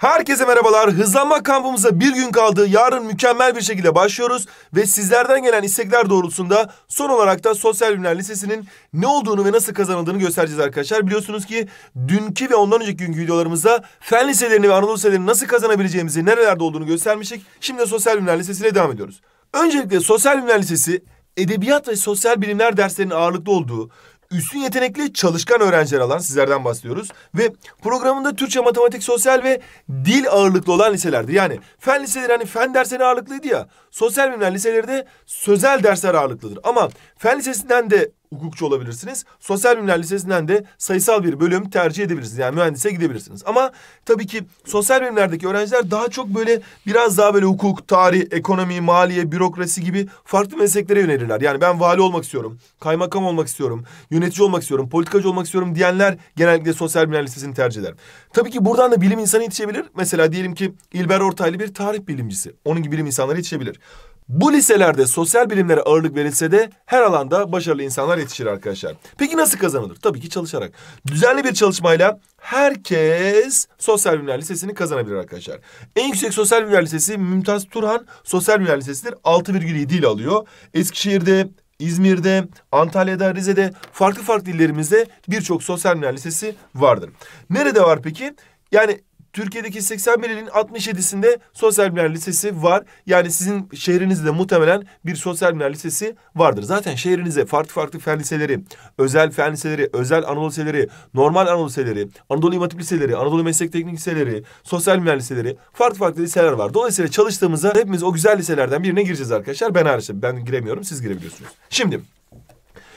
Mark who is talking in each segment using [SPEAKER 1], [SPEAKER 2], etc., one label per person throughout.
[SPEAKER 1] Herkese merhabalar. Hızlanma kampımıza bir gün kaldı. Yarın mükemmel bir şekilde başlıyoruz ve sizlerden gelen istekler doğrultusunda son olarak da Sosyal Bilimler Lisesi'nin ne olduğunu ve nasıl kazanıldığını göstereceğiz arkadaşlar. Biliyorsunuz ki dünkü ve ondan önceki günkü videolarımızda fen liselerini ve Anadolu liselerini nasıl kazanabileceğimizi, nerelerde olduğunu göstermiştik. Şimdi Sosyal Bilimler Lisesi'ne devam ediyoruz. Öncelikle Sosyal Bilimler Lisesi edebiyat ve sosyal bilimler derslerinin ağırlıklı olduğu, üstün yetenekli çalışkan öğrenciler alan sizlerden bahsediyoruz. Ve programında Türkçe, matematik, sosyal ve dil ağırlıklı olan liselerdir. Yani fen liseleri hani fen dersleri ağırlıklıydı ya. Sosyal bilimler liselerde sözel dersler ağırlıklıdır. Ama fen lisesinden de hukukçu olabilirsiniz. Sosyal bilimler lisesinden de sayısal bir bölüm tercih edebilirsiniz. Yani mühendise gidebilirsiniz. Ama tabii ki sosyal bilimlerdeki öğrenciler daha çok böyle biraz daha böyle hukuk, tarih, ekonomi, maliye, bürokrasi gibi farklı mesleklere yönelirler. Yani ben vali olmak istiyorum, kaymakam olmak istiyorum, yönetici olmak istiyorum, politikacı olmak istiyorum diyenler genellikle sosyal bilimler lisesini tercih eder. Tabii ki buradan da bilim insanı yetişebilir. Mesela diyelim ki İlber Ortaylı bir tarih bilimcisi. Onun gibi bilim insanları yetişebilir. Bu liselerde sosyal bilimlere ağırlık verilse de her alanda başarılı insanlar yetişir arkadaşlar. Peki nasıl kazanılır? Tabii ki çalışarak. Düzenli bir çalışmayla herkes Sosyal Bilimler Lisesi'ni kazanabilir arkadaşlar. En yüksek Sosyal Bilimler Lisesi Mümtaz Turhan Sosyal Bilimler Lisesi'dir. 6,7 ile alıyor. Eskişehir'de, İzmir'de, Antalya'da, Rize'de farklı farklı illerimizde birçok sosyal bilimler lisesi vardır. Nerede var peki? Yani Türkiye'deki 80 ilin 67'sinde sosyal bilimler lisesi var. Yani sizin şehrinizde muhtemelen bir sosyal bilimler lisesi vardır. Zaten şehrinize farklı farklı fen liseleri, özel fen liseleri, özel Anadolu liseleri, normal Anadolu liseleri, Anadolu İmam Hatip liseleri, Anadolu Meslek Teknik liseleri, sosyal bilimler liseleri, farklı farklı liseler var. Dolayısıyla çalıştığımızda hepimiz o güzel liselerden birine gireceğiz arkadaşlar. Ben hariç ben giremiyorum, siz girebiliyorsunuz. Şimdi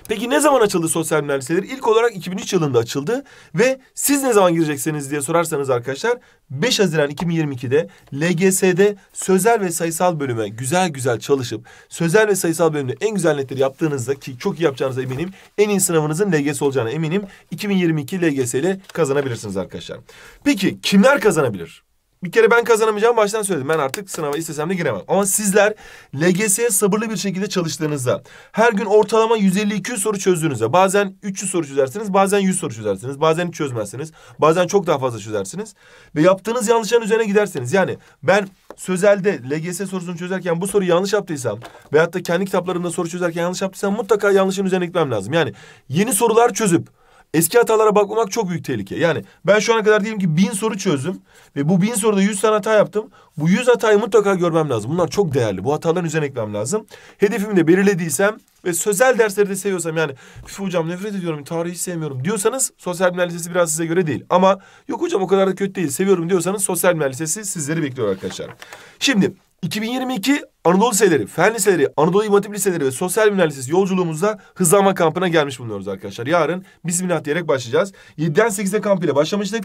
[SPEAKER 1] Peki ne zaman açıldı sosyal bilimler liseleri? İlk olarak 2003 yılında açıldı ve siz ne zaman gireceksiniz diye sorarsanız arkadaşlar 5 Haziran 2022'de LGS'de sözel ve sayısal bölüme güzel güzel çalışıp sözel ve sayısal bölümde en güzel netleri yaptığınızda ki çok iyi yapacağınıza eminim en iyi sınavınızın LGS olacağına eminim 2022 LGS ile kazanabilirsiniz arkadaşlar. Peki kimler kazanabilir? Bir kere ben kazanamayacağım baştan söyledim. Ben artık sınava istesem de giremem. Ama sizler LGS'ye sabırlı bir şekilde çalıştığınızda, her gün ortalama 150-200 soru çözdüğünüzde, bazen 300 soru çözersiniz, bazen 100 soru çözersiniz, bazen hiç çözmezsiniz, bazen çok daha fazla çözersiniz. Ve yaptığınız yanlışların üzerine gidersiniz. Yani ben sözelde LGS sorusunu çözerken bu soruyu yanlış yaptıysam veyahut da kendi kitaplarımda soru çözerken yanlış yaptıysam mutlaka yanlışın üzerine gitmem lazım. Yani yeni sorular çözüp Eski hatalara bakmamak çok büyük tehlike. Yani ben şu ana kadar diyelim ki bin soru çözdüm ve bu bin soruda yüz tane hata yaptım. Bu yüz hatayı mutlaka görmem lazım. Bunlar çok değerli. Bu hataların üzerine eklemem lazım. Hedefimi de belirlediysem ve sözel dersleri de seviyorsam yani hocam nefret ediyorum tarihi sevmiyorum diyorsanız sosyal bilimler lisesi biraz size göre değil. Ama yok hocam o kadar da kötü değil seviyorum diyorsanız sosyal bilimler lisesi sizleri bekliyor arkadaşlar. Şimdi 2022 Anadolu liseleri, fen liseleri, Anadolu İmam Hatip liseleri ve sosyal bilimler lisesi yolculuğumuzda hızlanma kampına gelmiş bulunuyoruz arkadaşlar. Yarın Bismillah diyerek başlayacağız. 7'den 8'e kamp ile başlamıştık.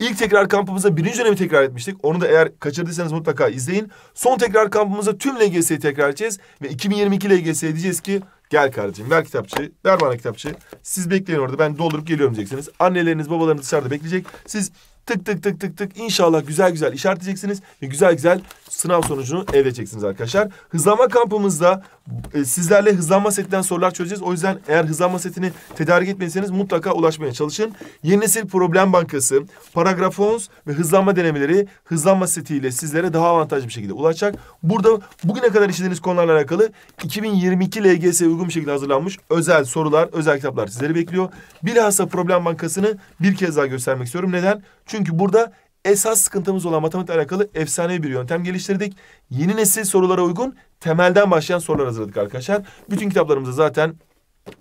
[SPEAKER 1] İlk tekrar kampımıza birinci dönemi tekrar etmiştik. Onu da eğer kaçırdıysanız mutlaka izleyin. Son tekrar kampımıza tüm LGS'yi tekrar edeceğiz. Ve 2022 LGS'ye diyeceğiz ki Gel kardeşim ver kitapçı, ver bana kitapçı. Siz bekleyin orada ben doldurup geliyorum diyeceksiniz. Anneleriniz babalarınız dışarıda bekleyecek. Siz tık tık tık tık tık inşallah güzel güzel işaretleyeceksiniz ve güzel güzel sınav sonucunu elde edeceksiniz arkadaşlar. Hızlanma kampımızda e, sizlerle hızlanma setinden sorular çözeceğiz. O yüzden eğer hızlanma setini tedarik etmeseniz mutlaka ulaşmaya çalışın. Yeni nesil problem bankası, paragrafons ve hızlanma denemeleri hızlanma setiyle sizlere daha avantajlı bir şekilde ulaşacak. Burada bugüne kadar işlediğiniz konularla alakalı 2022 LGS uygun bir şekilde hazırlanmış özel sorular, özel kitaplar sizleri bekliyor. Bilhassa problem bankasını bir kez daha göstermek istiyorum. Neden? Çünkü burada esas sıkıntımız olan matematikle alakalı efsane bir yöntem geliştirdik. Yeni nesil sorulara uygun temelden başlayan sorular hazırladık arkadaşlar. Bütün kitaplarımızda zaten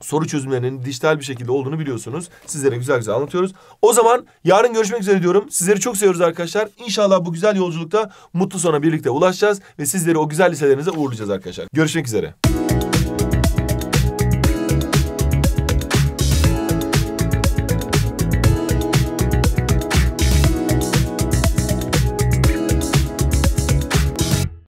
[SPEAKER 1] soru çözümlerinin dijital bir şekilde olduğunu biliyorsunuz. Sizlere güzel güzel anlatıyoruz. O zaman yarın görüşmek üzere diyorum. Sizleri çok seviyoruz arkadaşlar. İnşallah bu güzel yolculukta mutlu sona birlikte ulaşacağız ve sizleri o güzel liselerinize uğurlayacağız arkadaşlar. Görüşmek üzere.